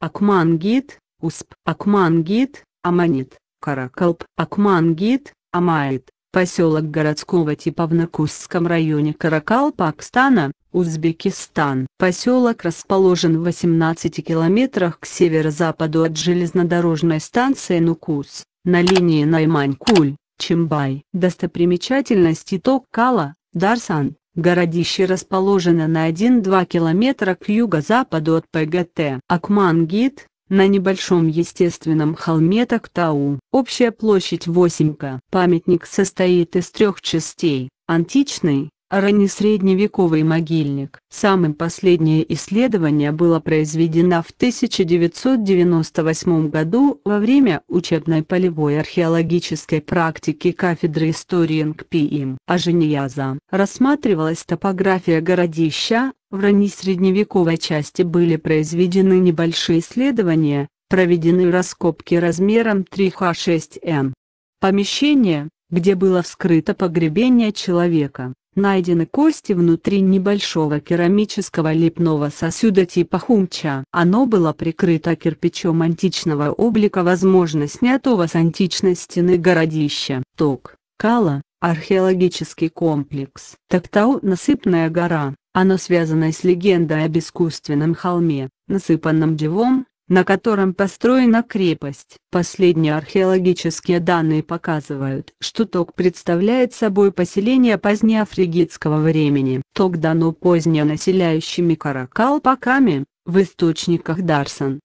Акмангит, Усп, Акмангит, Аманит, Каракалп, Акмангит, Амаит, поселок городского типа в Накусском районе Каракал, Пакстана, Узбекистан. Поселок расположен в 18 километрах к северо-западу от железнодорожной станции Нукус, на линии Наймань-Куль, Чимбай. Достопримечательности Токкала, Дарсан, Городище расположено на 1-2 километра к юго-западу от ПГТ Акмангит, на небольшом естественном холме Тактау. Общая площадь 8 ка. Памятник состоит из трех частей. Античный, Раннесредневековый могильник. Самым последнее исследование было произведено в 1998 году во время учебной полевой археологической практики кафедры истории НКПИМ Ажиньяза. Рассматривалась топография городища, в раннесредневековой части были произведены небольшие исследования, проведены раскопки размером 3Х6М. Помещение, где было вскрыто погребение человека. Найдены кости внутри небольшого керамического лепного сосуда типа хумча. Оно было прикрыто кирпичом античного облика возможно снятого с античной стены городища. Ток, Кала, археологический комплекс. Токтау – насыпная гора, оно связано с легендой об искусственном холме, насыпанном девом, на котором построена крепость. Последние археологические данные показывают, что Ток представляет собой поселение позднеафригитского времени. Ток дано позднее населяющими каракалпаками, в источниках Дарсон.